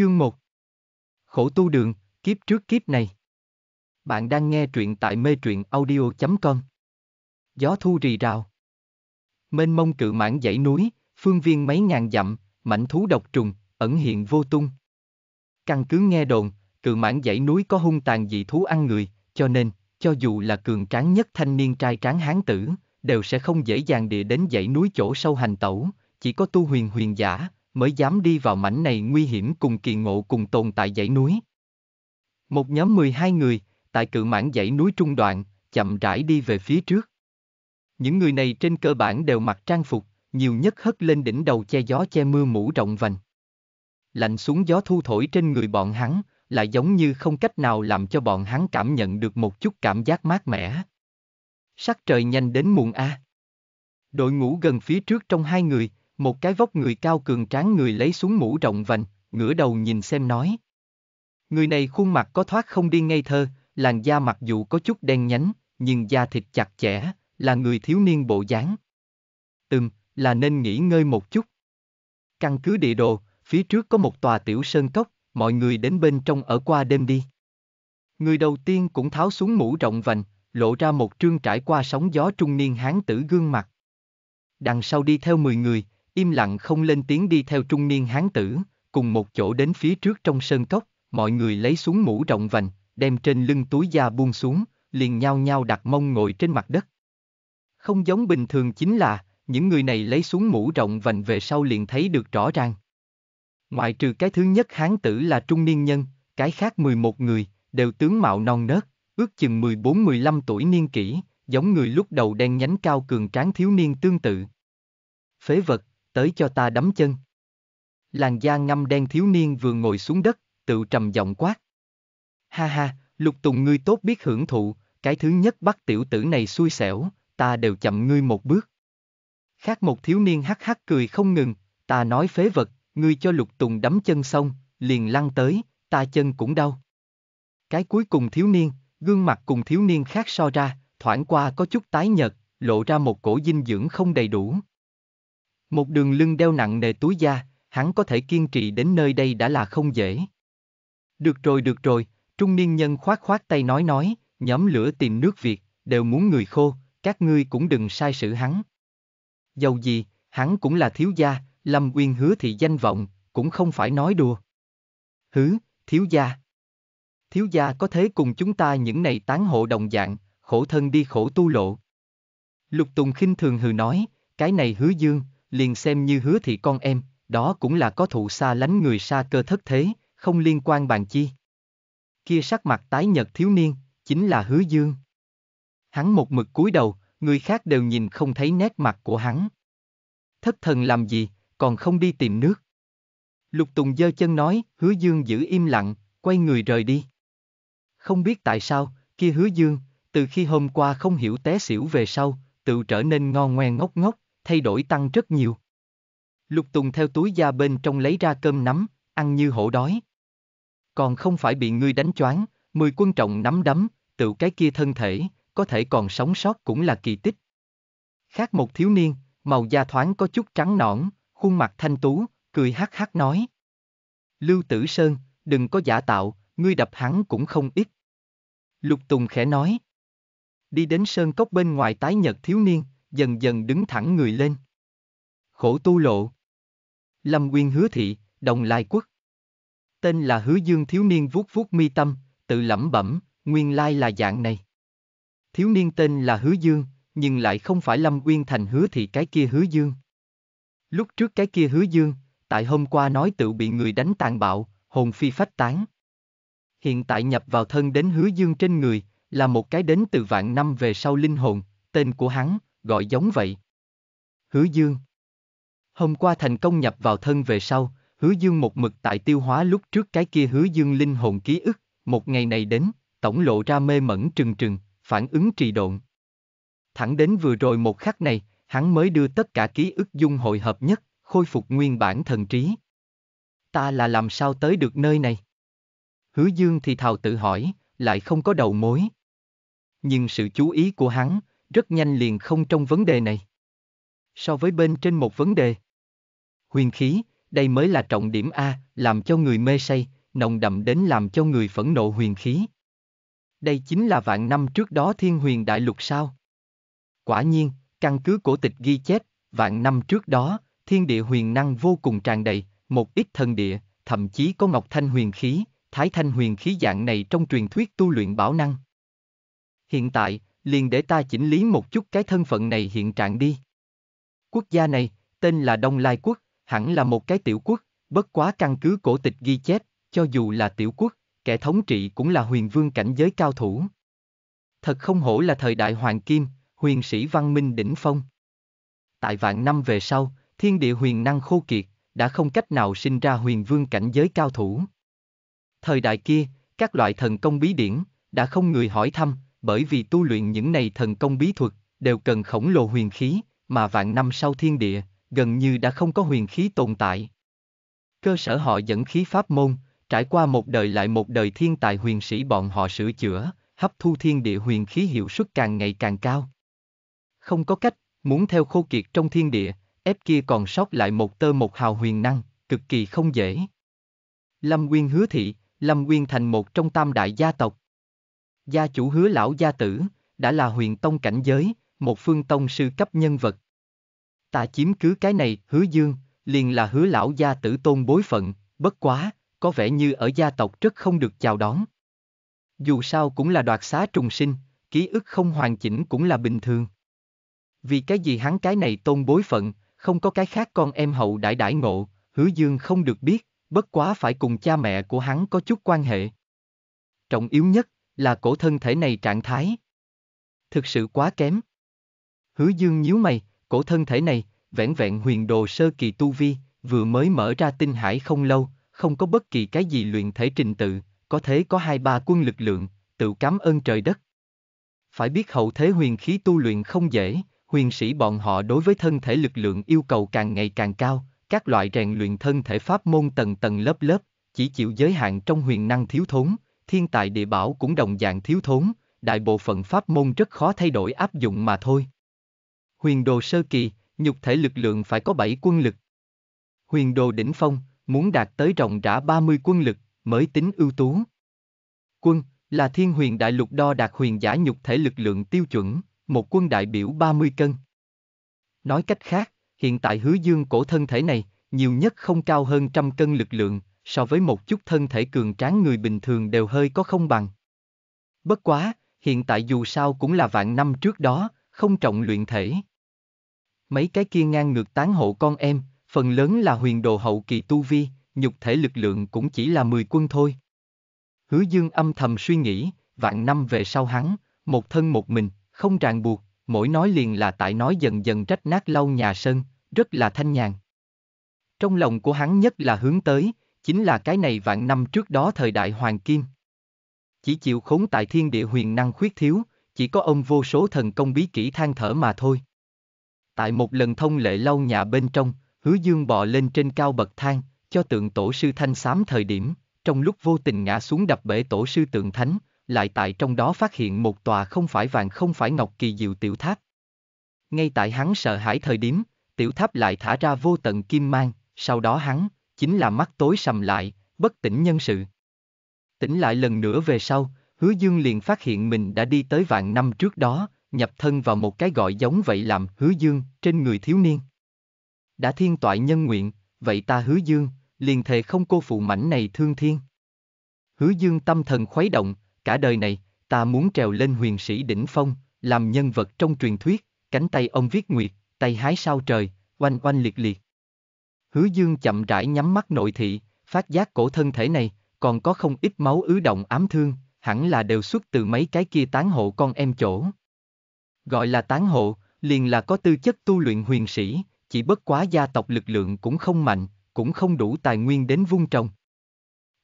Chương 1 Khổ tu đường, kiếp trước kiếp này Bạn đang nghe truyện tại mê truyện audio.com Gió thu rì rào Mênh mông cự mãn dãy núi, phương viên mấy ngàn dặm, mảnh thú độc trùng, ẩn hiện vô tung. Căn cứ nghe đồn, cự mãn dãy núi có hung tàn dị thú ăn người, cho nên, cho dù là cường tráng nhất thanh niên trai tráng hán tử, đều sẽ không dễ dàng địa đến dãy núi chỗ sâu hành tẩu, chỉ có tu huyền huyền giả, mới dám đi vào mảnh này nguy hiểm cùng kỳ ngộ cùng tồn tại dãy núi. Một nhóm 12 người, tại cự mãn dãy núi trung đoạn, chậm rãi đi về phía trước. Những người này trên cơ bản đều mặc trang phục, nhiều nhất hất lên đỉnh đầu che gió che mưa mũ rộng vành. Lạnh xuống gió thu thổi trên người bọn hắn, lại giống như không cách nào làm cho bọn hắn cảm nhận được một chút cảm giác mát mẻ. Sắc trời nhanh đến muộn A. Đội ngũ gần phía trước trong hai người, một cái vóc người cao cường tráng người lấy xuống mũ rộng vành, ngửa đầu nhìn xem nói. Người này khuôn mặt có thoát không đi ngây thơ, làn da mặc dù có chút đen nhánh, nhưng da thịt chặt chẽ, là người thiếu niên bộ dáng. Ừm, là nên nghỉ ngơi một chút. Căn cứ địa đồ, phía trước có một tòa tiểu sơn cốc, mọi người đến bên trong ở qua đêm đi. Người đầu tiên cũng tháo xuống mũ rộng vành, lộ ra một trương trải qua sóng gió trung niên hán tử gương mặt. Đằng sau đi theo 10 người, im lặng không lên tiếng đi theo trung niên hán tử, cùng một chỗ đến phía trước trong sơn cốc, mọi người lấy xuống mũ rộng vành, đem trên lưng túi da buông xuống, liền nhau nhau đặt mông ngồi trên mặt đất. Không giống bình thường chính là, những người này lấy xuống mũ rộng vành về sau liền thấy được rõ ràng. Ngoại trừ cái thứ nhất hán tử là trung niên nhân, cái khác 11 người, đều tướng mạo non nớt, ước chừng 14-15 tuổi niên kỷ, giống người lúc đầu đen nhánh cao cường tráng thiếu niên tương tự. Phế vật, tới cho ta đấm chân. Làn da ngâm đen thiếu niên vừa ngồi xuống đất, tự trầm giọng quát. Ha ha, lục tùng ngươi tốt biết hưởng thụ, cái thứ nhất bắt tiểu tử này xui xẻo, ta đều chậm ngươi một bước. Khác một thiếu niên hắc hắc cười không ngừng, ta nói phế vật, ngươi cho lục tùng đấm chân xong, liền lăn tới, ta chân cũng đau. Cái cuối cùng thiếu niên, gương mặt cùng thiếu niên khác so ra, thoảng qua có chút tái nhợt, lộ ra một cổ dinh dưỡng không đầy đủ. Một đường lưng đeo nặng nề túi da, hắn có thể kiên trì đến nơi đây đã là không dễ. Được rồi được rồi, trung niên nhân khoát khoát tay nói nói, nhóm lửa tìm nước Việt, đều muốn người khô, các ngươi cũng đừng sai sự hắn. Dầu gì, hắn cũng là thiếu gia, Lâm Uyên hứa thì danh vọng, cũng không phải nói đùa. Hứ, thiếu gia. Thiếu gia có thế cùng chúng ta những này tán hộ đồng dạng, khổ thân đi khổ tu lộ. Lục Tùng khinh thường hừ nói, cái này hứa dương, liền xem như hứa thị con em, đó cũng là có thụ xa lánh người xa cơ thất thế, không liên quan bàn chi. Kia sắc mặt tái nhật thiếu niên, chính là hứa dương. Hắn một mực cúi đầu, người khác đều nhìn không thấy nét mặt của hắn. Thất thần làm gì, còn không đi tìm nước. Lục Tùng giơ chân nói, hứa dương giữ im lặng, quay người rời đi. Không biết tại sao, kia hứa dương, từ khi hôm qua không hiểu té xỉu về sau, tự trở nên ngon ngoe ngốc ngốc, thay đổi tăng rất nhiều. Lục Tùng theo túi da bên trong lấy ra cơm nắm, ăn như hổ đói. Còn không phải bị ngươi đánh choáng, mười quân trọng nắm đấm, tự cái kia thân thể, có thể còn sống sót cũng là kỳ tích. Khác một thiếu niên, màu da thoáng có chút trắng nõn, khuôn mặt thanh tú, cười hát hát nói. Lưu Tử Sơn, đừng có giả tạo, ngươi đập hắn cũng không ít. Lục Tùng khẽ nói. Đi đến sơn cốc bên ngoài tái nhật thiếu niên, dần dần đứng thẳng người lên. Khổ tu lộ. Lâm Nguyên hứa thị, đồng lai quốc. Tên là hứa dương thiếu niên vuốt vuốt mi tâm, tự lẩm bẩm, nguyên lai là dạng này. Thiếu niên tên là hứa dương, nhưng lại không phải Lâm Nguyên thành hứa thị cái kia hứa dương. Lúc trước cái kia hứa dương, tại hôm qua nói tự bị người đánh tàn bạo, hồn phi phách tán. Hiện tại nhập vào thân đến hứa dương trên người, là một cái đến từ vạn năm về sau linh hồn, tên của hắn, gọi giống vậy. Hứa Dương Hôm qua thành công nhập vào thân về sau, hứa dương một mực tại tiêu hóa lúc trước cái kia hứa dương linh hồn ký ức, một ngày này đến, tổng lộ ra mê mẩn trừng trừng, phản ứng trì độn. Thẳng đến vừa rồi một khắc này, hắn mới đưa tất cả ký ức dung hội hợp nhất, khôi phục nguyên bản thần trí. Ta là làm sao tới được nơi này? Hứa dương thì thào tự hỏi, lại không có đầu mối. Nhưng sự chú ý của hắn, rất nhanh liền không trong vấn đề này. So với bên trên một vấn đề. Huyền khí, đây mới là trọng điểm A, làm cho người mê say, nồng đậm đến làm cho người phẫn nộ huyền khí. Đây chính là vạn năm trước đó thiên huyền đại lục sao. Quả nhiên, căn cứ cổ tịch ghi chép, vạn năm trước đó, thiên địa huyền năng vô cùng tràn đầy, một ít thần địa, thậm chí có ngọc thanh huyền khí, thái thanh huyền khí dạng này trong truyền thuyết tu luyện bảo năng. Hiện tại, liền để ta chỉnh lý một chút cái thân phận này hiện trạng đi. Quốc gia này, tên là Đông Lai Quốc, hẳn là một cái tiểu quốc, bất quá căn cứ cổ tịch ghi chép, cho dù là tiểu quốc, kẻ thống trị cũng là huyền vương cảnh giới cao thủ. Thật không hổ là thời đại hoàng kim, huyền sĩ văn minh đỉnh phong. Tại vạn năm về sau, thiên địa huyền năng khô kiệt, đã không cách nào sinh ra huyền vương cảnh giới cao thủ. Thời đại kia, các loại thần công bí điển, đã không người hỏi thăm, bởi vì tu luyện những này thần công bí thuật, đều cần khổng lồ huyền khí, mà vạn năm sau thiên địa, gần như đã không có huyền khí tồn tại. Cơ sở họ dẫn khí pháp môn, trải qua một đời lại một đời thiên tài huyền sĩ bọn họ sửa chữa, hấp thu thiên địa huyền khí hiệu suất càng ngày càng cao. Không có cách, muốn theo khô kiệt trong thiên địa, ép kia còn sót lại một tơ một hào huyền năng, cực kỳ không dễ. Lâm Nguyên hứa thị, Lâm Nguyên thành một trong tam đại gia tộc, Gia chủ hứa lão gia tử, đã là huyền tông cảnh giới, một phương tông sư cấp nhân vật. Ta chiếm cứ cái này, hứa dương, liền là hứa lão gia tử tôn bối phận, bất quá, có vẻ như ở gia tộc rất không được chào đón. Dù sao cũng là đoạt xá trùng sinh, ký ức không hoàn chỉnh cũng là bình thường. Vì cái gì hắn cái này tôn bối phận, không có cái khác con em hậu đại đại ngộ, hứa dương không được biết, bất quá phải cùng cha mẹ của hắn có chút quan hệ. Trọng yếu nhất, là cổ thân thể này trạng thái. Thực sự quá kém. Hứa dương nhíu mày, cổ thân thể này, vẻn vẹn huyền đồ sơ kỳ tu vi, vừa mới mở ra tinh hải không lâu, không có bất kỳ cái gì luyện thể trình tự, có thế có hai ba quân lực lượng, tự cảm ơn trời đất. Phải biết hậu thế huyền khí tu luyện không dễ, huyền sĩ bọn họ đối với thân thể lực lượng yêu cầu càng ngày càng cao, các loại rèn luyện thân thể pháp môn tầng tầng lớp lớp, chỉ chịu giới hạn trong huyền năng thiếu thốn, thiên tài địa bảo cũng đồng dạng thiếu thốn, đại bộ phận pháp môn rất khó thay đổi áp dụng mà thôi. Huyền đồ sơ kỳ, nhục thể lực lượng phải có 7 quân lực. Huyền đồ đỉnh phong, muốn đạt tới rộng rã 30 quân lực, mới tính ưu tú. Quân, là thiên huyền đại lục đo đạt huyền giả nhục thể lực lượng tiêu chuẩn, một quân đại biểu 30 cân. Nói cách khác, hiện tại hứa dương cổ thân thể này, nhiều nhất không cao hơn trăm cân lực lượng, so với một chút thân thể cường tráng người bình thường đều hơi có không bằng. Bất quá, hiện tại dù sao cũng là vạn năm trước đó, không trọng luyện thể. Mấy cái kia ngang ngược tán hộ con em, phần lớn là huyền đồ hậu kỳ tu vi, nhục thể lực lượng cũng chỉ là 10 quân thôi. Hứa dương âm thầm suy nghĩ, vạn năm về sau hắn, một thân một mình, không ràng buộc, mỗi nói liền là tại nói dần dần trách nát lau nhà sân, rất là thanh nhàn. Trong lòng của hắn nhất là hướng tới, chính là cái này vạn năm trước đó thời đại hoàng kim. Chỉ chịu khốn tại thiên địa huyền năng khuyết thiếu, chỉ có ông vô số thần công bí kỹ than thở mà thôi. Tại một lần thông lệ lau nhà bên trong, hứa dương bò lên trên cao bậc thang, cho tượng tổ sư thanh xám thời điểm, trong lúc vô tình ngã xuống đập bể tổ sư tượng thánh, lại tại trong đó phát hiện một tòa không phải vàng không phải ngọc kỳ diệu tiểu tháp. Ngay tại hắn sợ hãi thời điểm, tiểu tháp lại thả ra vô tận kim mang, sau đó hắn, chính là mắt tối sầm lại, bất tỉnh nhân sự. Tỉnh lại lần nữa về sau, hứa dương liền phát hiện mình đã đi tới vạn năm trước đó, nhập thân vào một cái gọi giống vậy làm hứa dương trên người thiếu niên. Đã thiên toại nhân nguyện, vậy ta hứa dương, liền thề không cô phụ mảnh này thương thiên. Hứa dương tâm thần khuấy động, cả đời này, ta muốn trèo lên huyền sĩ đỉnh phong, làm nhân vật trong truyền thuyết, cánh tay ông viết nguyệt, tay hái sao trời, oanh oanh liệt liệt. Hứa Dương chậm rãi nhắm mắt nội thị, phát giác cổ thân thể này, còn có không ít máu ứ động ám thương, hẳn là đều xuất từ mấy cái kia tán hộ con em chỗ. Gọi là tán hộ, liền là có tư chất tu luyện huyền sĩ, chỉ bất quá gia tộc lực lượng cũng không mạnh, cũng không đủ tài nguyên đến vung trồng.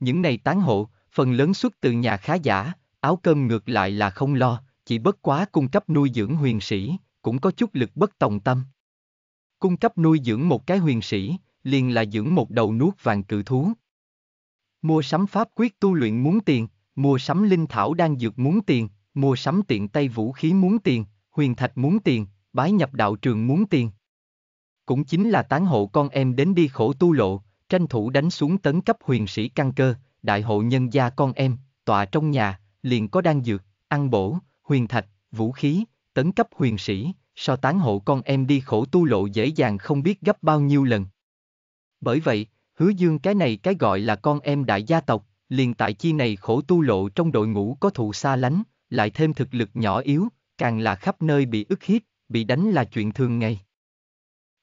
Những này tán hộ, phần lớn xuất từ nhà khá giả, áo cơm ngược lại là không lo, chỉ bất quá cung cấp nuôi dưỡng huyền sĩ, cũng có chút lực bất tòng tâm. Cung cấp nuôi dưỡng một cái huyền sĩ, liền là dưỡng một đầu nuốt vàng cự thú. Mua sắm pháp quyết tu luyện muốn tiền, mua sắm linh thảo đang dược muốn tiền, mua sắm tiện tay vũ khí muốn tiền, huyền thạch muốn tiền, bái nhập đạo trường muốn tiền. Cũng chính là tán hộ con em đến đi khổ tu lộ, tranh thủ đánh xuống tấn cấp huyền sĩ căn cơ, đại hộ nhân gia con em, tọa trong nhà, liền có đang dược, ăn bổ, huyền thạch, vũ khí, tấn cấp huyền sĩ, so tán hộ con em đi khổ tu lộ dễ dàng không biết gấp bao nhiêu lần. Bởi vậy, hứa dương cái này cái gọi là con em đại gia tộc, liền tại chi này khổ tu lộ trong đội ngũ có thù xa lánh, lại thêm thực lực nhỏ yếu, càng là khắp nơi bị ức hiếp, bị đánh là chuyện thường ngày.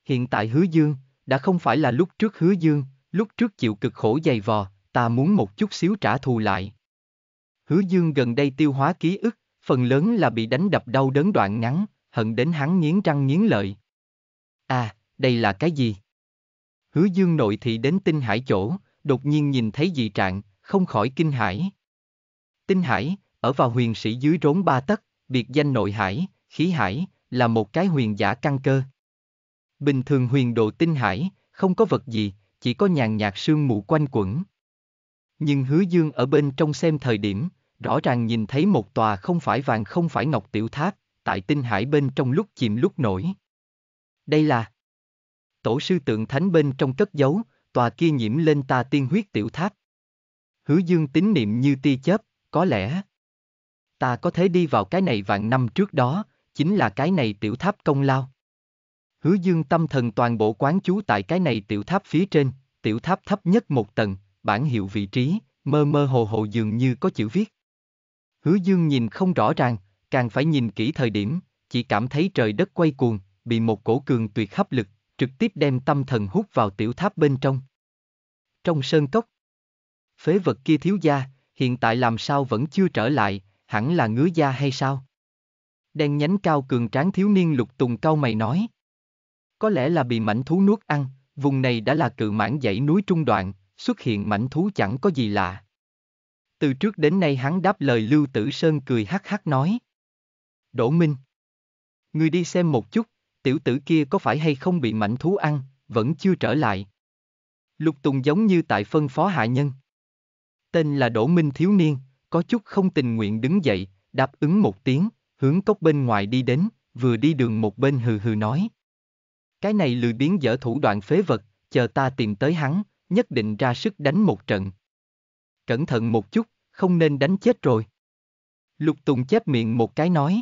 Hiện tại hứa dương, đã không phải là lúc trước hứa dương, lúc trước chịu cực khổ dày vò, ta muốn một chút xíu trả thù lại. Hứa dương gần đây tiêu hóa ký ức, phần lớn là bị đánh đập đau đớn đoạn ngắn, hận đến hắn nghiến răng nghiến lợi. À, đây là cái gì? Hứa dương nội thị đến tinh hải chỗ, đột nhiên nhìn thấy dị trạng, không khỏi kinh hải. Tinh hải, ở vào huyền sĩ dưới rốn ba tấc, biệt danh nội hải, khí hải, là một cái huyền giả căn cơ. Bình thường huyền độ tinh hải, không có vật gì, chỉ có nhàn nhạt sương mù quanh quẩn. Nhưng hứa dương ở bên trong xem thời điểm, rõ ràng nhìn thấy một tòa không phải vàng không phải ngọc tiểu tháp, tại tinh hải bên trong lúc chìm lúc nổi. Đây là tổ sư tượng thánh bên trong cất giấu, tòa kia nhiễm lên ta tiên huyết tiểu tháp. Hứa dương tín niệm như ti chớp, có lẽ ta có thể đi vào cái này vạn năm trước đó, chính là cái này tiểu tháp công lao. Hứa dương tâm thần toàn bộ quán chú tại cái này tiểu tháp phía trên, tiểu tháp thấp nhất một tầng, bản hiệu vị trí, mơ mơ hồ hồ dường như có chữ viết. Hứa dương nhìn không rõ ràng, càng phải nhìn kỹ thời điểm, chỉ cảm thấy trời đất quay cuồng, bị một cổ cường tuyệt hấp lực trực tiếp đem tâm thần hút vào tiểu tháp bên trong. Trong sơn cốc, phế vật kia thiếu gia, hiện tại làm sao vẫn chưa trở lại, hẳn là ngứa da hay sao? Đen nhánh cao cường tráng thiếu niên lục tùng cao mày nói. Có lẽ là bị mảnh thú nuốt ăn, vùng này đã là cự mãn dãy núi trung đoạn, xuất hiện mảnh thú chẳng có gì lạ. Từ trước đến nay hắn đáp lời Lưu Tử Sơn cười hắc hắc nói. Đỗ Minh. người đi xem một chút, tiểu tử kia có phải hay không bị mảnh thú ăn, vẫn chưa trở lại. Lục Tùng giống như tại phân phó hạ nhân. Tên là Đỗ Minh thiếu niên, có chút không tình nguyện đứng dậy, đáp ứng một tiếng, hướng cốc bên ngoài đi đến, vừa đi đường một bên hừ hừ nói. Cái này lười biến dở thủ đoạn phế vật, chờ ta tìm tới hắn, nhất định ra sức đánh một trận. Cẩn thận một chút, không nên đánh chết rồi. Lục Tùng chép miệng một cái nói.